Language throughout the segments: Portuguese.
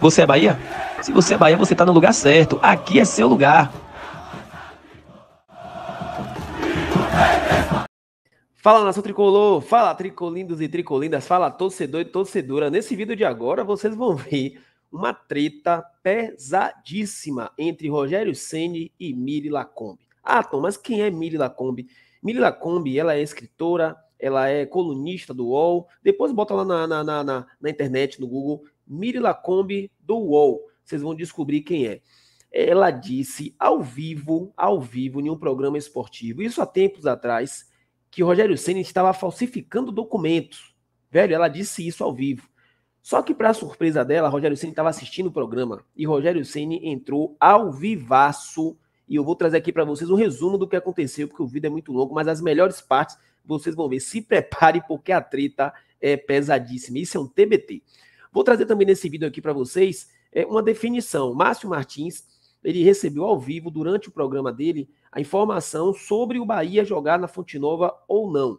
Você é Bahia? Se você é Bahia, você está no lugar certo. Aqui é seu lugar. Fala nação tricolor, fala tricolindos e tricolindas, fala torcedor e torcedora. Nesse vídeo de agora vocês vão ver uma treta pesadíssima entre Rogério Ceni e Miri Lacombe. Ah, Tom, mas quem é Miri Lacombe? Miri Lacombe, ela é escritora, ela é colunista do UOL. Depois bota lá na, na, na, na, na internet, no Google, Miri Lacombe do UOL. Vocês vão descobrir quem é. Ela disse ao vivo, ao vivo, em um programa esportivo, isso há tempos atrás, que Rogério Senna estava falsificando documentos. Velho, ela disse isso ao vivo. Só que, para surpresa dela, Rogério Senna estava assistindo o programa e Rogério Senna entrou ao vivaço. E eu vou trazer aqui para vocês um resumo do que aconteceu, porque o vídeo é muito longo, mas as melhores partes vocês vão ver. Se prepare, porque a treta é pesadíssima. Isso é um TBT. Vou trazer também nesse vídeo aqui para vocês é, uma definição. Márcio Martins, ele recebeu ao vivo, durante o programa dele, a informação sobre o Bahia jogar na Fonte Nova ou não.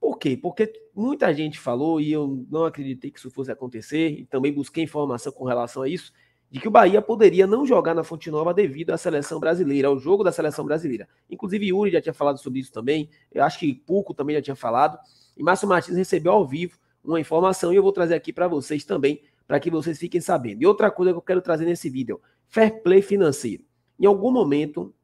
Por quê? Porque muita gente falou, e eu não acreditei que isso fosse acontecer, e também busquei informação com relação a isso, de que o Bahia poderia não jogar na Fonte Nova devido à seleção brasileira, ao jogo da seleção brasileira. Inclusive, Yuri já tinha falado sobre isso também, eu acho que Puco também já tinha falado, e Márcio Martins recebeu ao vivo uma informação e eu vou trazer aqui para vocês também, para que vocês fiquem sabendo. E outra coisa que eu quero trazer nesse vídeo, fair play financeiro. Em algum momento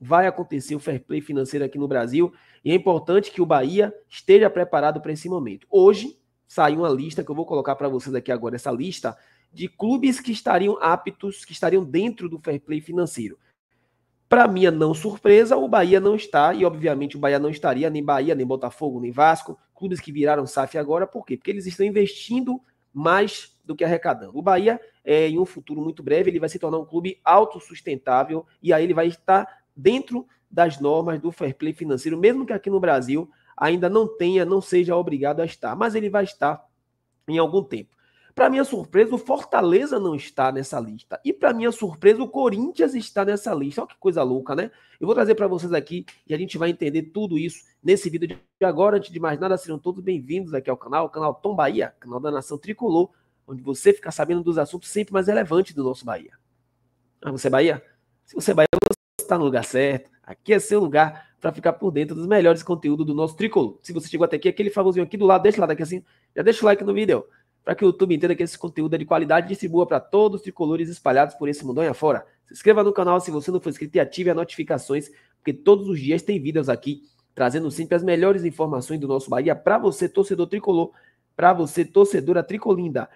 vai acontecer o fair play financeiro aqui no Brasil e é importante que o Bahia esteja preparado para esse momento. Hoje saiu uma lista que eu vou colocar para vocês aqui agora, essa lista de clubes que estariam aptos, que estariam dentro do fair play financeiro. Para minha não surpresa, o Bahia não está, e obviamente o Bahia não estaria, nem Bahia, nem Botafogo, nem Vasco, clubes que viraram SAF agora, por quê? Porque eles estão investindo mais do que arrecadando. O Bahia, é, em um futuro muito breve, ele vai se tornar um clube autossustentável e aí ele vai estar dentro das normas do fair play financeiro, mesmo que aqui no Brasil ainda não tenha, não seja obrigado a estar, mas ele vai estar em algum tempo. Para minha surpresa, o Fortaleza não está nessa lista. E para minha surpresa, o Corinthians está nessa lista. Olha que coisa louca, né? Eu vou trazer para vocês aqui e a gente vai entender tudo isso nesse vídeo de agora. Antes de mais nada, sejam todos bem-vindos aqui ao canal, canal Tom Bahia, canal da Nação Tricolor, onde você fica sabendo dos assuntos sempre mais relevantes do nosso Bahia. Ah, você é Bahia? Se você é Bahia, você está no lugar certo. Aqui é seu lugar para ficar por dentro dos melhores conteúdos do nosso Tricolor. Se você chegou até aqui, aquele favorzinho aqui do lado, deixa lá daqui assim, já deixa o like no vídeo para que o YouTube entenda que esse conteúdo é de qualidade e distribua para todos os tricolores espalhados por esse aí afora. Se inscreva no canal se você não for inscrito e ative as notificações, porque todos os dias tem vídeos aqui trazendo sempre as melhores informações do nosso Bahia para você, torcedor tricolor, para você, torcedora tricolinda.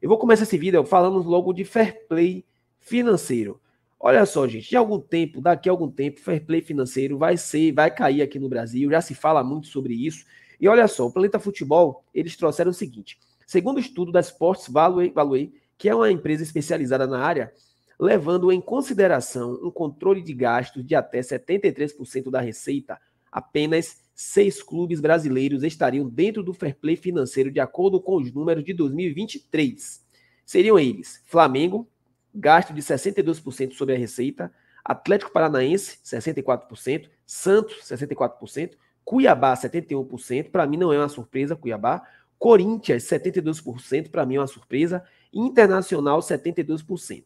Eu vou começar esse vídeo falando logo de fair play financeiro. Olha só, gente, de algum tempo, daqui a algum tempo, fair play financeiro vai ser, vai cair aqui no Brasil, já se fala muito sobre isso. E olha só, o Planeta Futebol, eles trouxeram o seguinte: Segundo o estudo da Sports Value, Value, que é uma empresa especializada na área, levando em consideração um controle de gastos de até 73% da receita, apenas seis clubes brasileiros estariam dentro do fair play financeiro de acordo com os números de 2023. Seriam eles: Flamengo, gasto de 62% sobre a receita, Atlético Paranaense, 64%, Santos, 64%, Cuiabá, 71%, para mim não é uma surpresa, Cuiabá, Corinthians, 72%, para mim é uma surpresa. Internacional, 72%.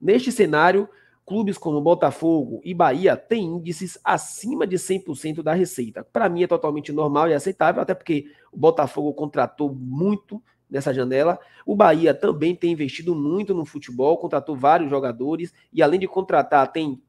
Neste cenário, clubes como Botafogo e Bahia têm índices acima de 100% da receita. Para mim é totalmente normal e aceitável, até porque o Botafogo contratou muito nessa janela. O Bahia também tem investido muito no futebol, contratou vários jogadores e além de contratar, tem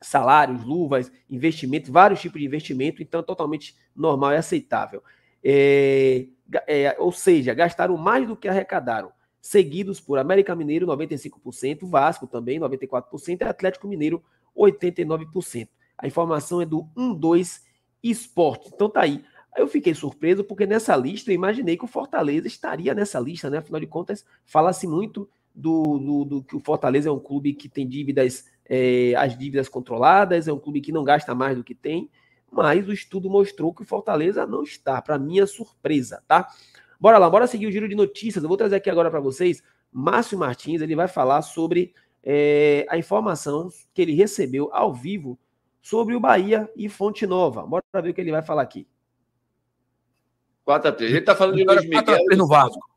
salários, luvas, investimento, vários tipos de investimento, então é totalmente normal e aceitável. É, é, ou seja, gastaram mais do que arrecadaram, seguidos por América Mineiro, 95%, Vasco também, 94%, e Atlético Mineiro, 89%. A informação é do 12 Esporte. Então tá aí. Eu fiquei surpreso porque nessa lista eu imaginei que o Fortaleza estaria nessa lista, né? Afinal de contas, fala-se muito do, do, do, que o Fortaleza é um clube que tem dívidas, é, as dívidas controladas, é um clube que não gasta mais do que tem mas o estudo mostrou que o Fortaleza não está, para minha é surpresa, tá? Bora lá, bora seguir o giro de notícias. Eu vou trazer aqui agora para vocês Márcio Martins, ele vai falar sobre é, a informação que ele recebeu ao vivo sobre o Bahia e Fonte Nova. Bora ver o que ele vai falar aqui. 4 a 3 Ele está falando de Luiz Miguel. no Vasco.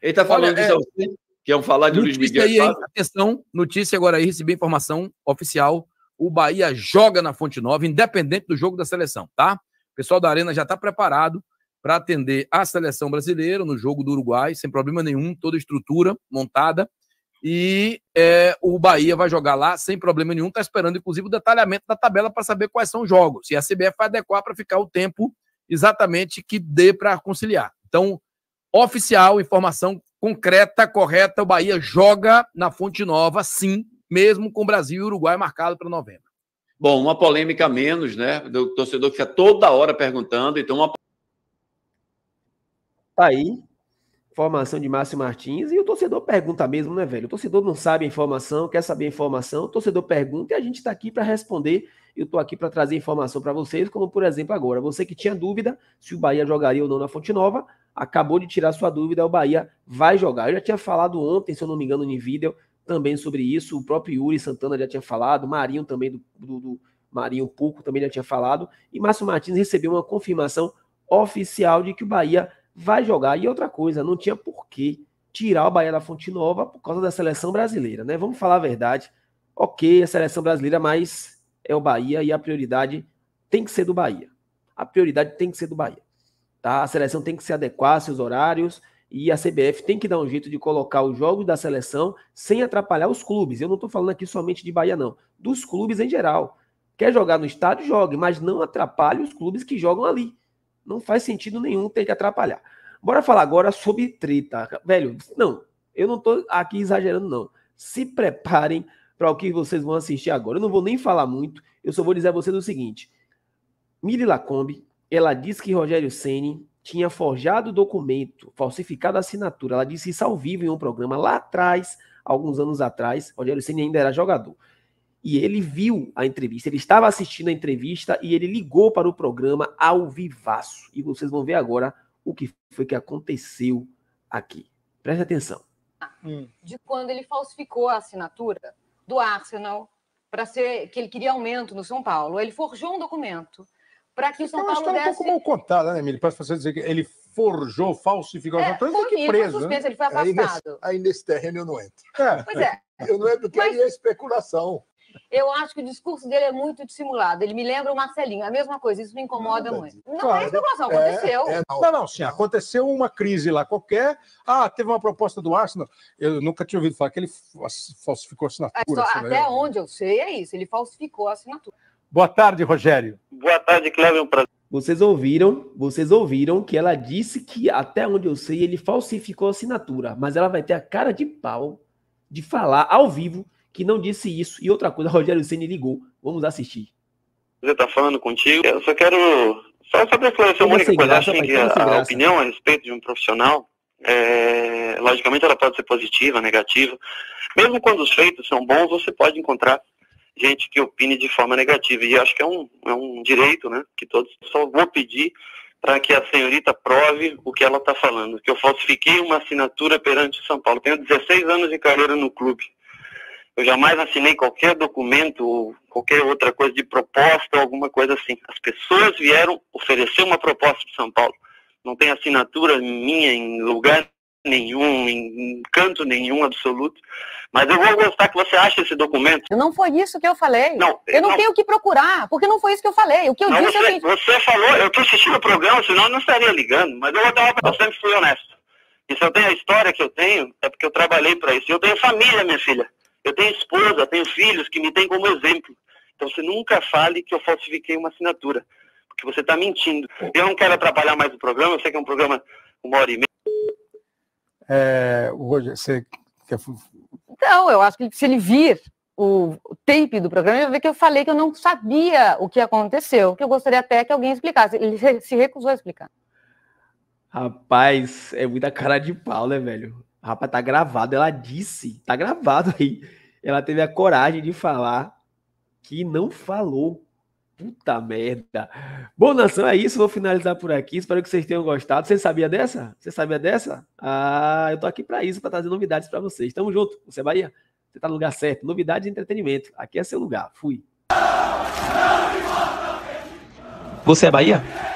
Ele está falando de disso é... Que é um falar de notícia Luiz Miguel. Aí, atenção, notícia agora aí, recebi informação oficial o Bahia joga na Fonte Nova, independente do jogo da seleção, tá? O pessoal da Arena já está preparado para atender a seleção brasileira no jogo do Uruguai, sem problema nenhum, toda estrutura montada. E é, o Bahia vai jogar lá sem problema nenhum, está esperando, inclusive, o detalhamento da tabela para saber quais são os jogos. E a CBF vai adequar para ficar o tempo exatamente que dê para conciliar. Então, oficial, informação concreta, correta, o Bahia joga na Fonte Nova, sim, mesmo com Brasil e Uruguai marcado para novembro. Bom, uma polêmica a menos, né? Do torcedor que fica toda hora perguntando, então uma. Tá aí, informação de Márcio Martins, e o torcedor pergunta mesmo, né, velho? O torcedor não sabe a informação, quer saber a informação, o torcedor pergunta e a gente está aqui para responder. Eu estou aqui para trazer informação para vocês, como por exemplo agora, você que tinha dúvida se o Bahia jogaria ou não na Fonte Nova, acabou de tirar sua dúvida, o Bahia vai jogar. Eu já tinha falado ontem, se eu não me engano, no vídeo, também sobre isso. O próprio Yuri Santana já tinha falado, Marinho também, do, do, do Marinho Pouco também já tinha falado. E Márcio Martins recebeu uma confirmação oficial de que o Bahia vai jogar. E outra coisa, não tinha por que tirar o Bahia da Fonte Nova por causa da seleção brasileira, né? Vamos falar a verdade. Ok, a seleção brasileira, mas é o Bahia e a prioridade tem que ser do Bahia. A prioridade tem que ser do Bahia. Tá? A seleção tem que se adequar aos seus horários, e a CBF tem que dar um jeito de colocar os jogos da seleção sem atrapalhar os clubes. Eu não estou falando aqui somente de Bahia, não. Dos clubes em geral. Quer jogar no estádio, jogue, mas não atrapalhe os clubes que jogam ali. Não faz sentido nenhum ter que atrapalhar. Bora falar agora sobre treta. Velho, não, eu não estou aqui exagerando, não. Se preparem para o que vocês vão assistir agora. Eu não vou nem falar muito, eu só vou dizer a vocês o seguinte. Mili Lacombe, ela diz que Rogério Ceni tinha forjado o documento, falsificado a assinatura. Ela disse isso ao vivo em um programa lá atrás, alguns anos atrás. Rogério Senna ainda era jogador. E ele viu a entrevista, ele estava assistindo a entrevista e ele ligou para o programa ao vivaço. E vocês vão ver agora o que foi que aconteceu aqui. Preste atenção. Hum. De quando ele falsificou a assinatura do Arsenal para ser que ele queria aumento no São Paulo. Ele forjou um documento para que o São é, Paulo desse... É uma história desse... um pouco mal contada, né, Emílio? Para você dizer que ele forjou, falsificou é, notas, ele preso, né? ele foi afastado. Aí nesse, aí nesse terreno eu não entro. É. Pois é. Eu não entro porque Mas... aí é especulação. Eu acho que o discurso dele é muito dissimulado. Ele me lembra o Marcelinho. A mesma coisa, isso me incomoda não, muito. É não claro, é especulação, aconteceu. É, é, não. não, não, sim, aconteceu uma crise lá qualquer. Ah, teve uma proposta do Arsenal. Eu nunca tinha ouvido falar que ele falsificou a assinatura. É só, assim, né? até onde eu sei é isso, ele falsificou a assinatura. Boa tarde, Rogério. Boa tarde, Cleber. É um prazer. Vocês ouviram, vocês ouviram que ela disse que, até onde eu sei, ele falsificou a assinatura, mas ela vai ter a cara de pau de falar ao vivo que não disse isso. E outra coisa, Rogério Ceni ligou. Vamos assistir. Você está falando contigo? Eu só quero só saber esclarecer uma única coisa. Graça, acho que a, a opinião a respeito de um profissional, é, logicamente, ela pode ser positiva, negativa. Mesmo quando os feitos são bons, você pode encontrar gente que opine de forma negativa. E acho que é um, é um direito, né? Que todos só vou pedir para que a senhorita prove o que ela está falando, que eu falsifiquei uma assinatura perante São Paulo. Tenho 16 anos de carreira no clube. Eu jamais assinei qualquer documento ou qualquer outra coisa de proposta ou alguma coisa assim. As pessoas vieram oferecer uma proposta para São Paulo. Não tem assinatura minha em lugar nenhum, em canto nenhum absoluto. Mas eu vou gostar que você ache esse documento. Não foi isso que eu falei. Não, eu não, não, tenho que procurar, porque não foi isso que eu falei. O que eu não, disse é você, é assim, que... Você falou, eu estou assistindo o programa, senão eu não estaria ligando. Mas eu vou dar uma para você, fui honesto. E se eu tenho a história que eu tenho, é porque eu trabalhei para isso. Eu tenho família, minha filha. Eu tenho esposa, tenho filhos que me têm como exemplo. Então você nunca fale que eu falsifiquei uma assinatura, porque você está mentindo. Eu não quero atrapalhar mais o programa, eu sei que é um programa uma hora e meia. É, Roger, você quer... Não, eu acho que se ele vir o tape do programa, ele vai ver que eu falei que eu não sabia o que aconteceu, que eu gostaria até que alguém explicasse. Ele se recusou a explicar. Rapaz, é muita cara de pau, né, velho? Rapaz, tá gravado, ela disse, tá gravado aí. Ela teve a coragem de falar que não falou Puta merda. Bom, nação, é isso. Vou finalizar por aqui. Espero que vocês tenham gostado. Você sabia dessa? Você sabia dessa? Ah, eu tô aqui para isso, para trazer novidades para vocês. Tamo junto. Você é Bahia? Você tá no lugar certo. Novidades, e entretenimento. Aqui é seu lugar. Fui. Você é Bahia?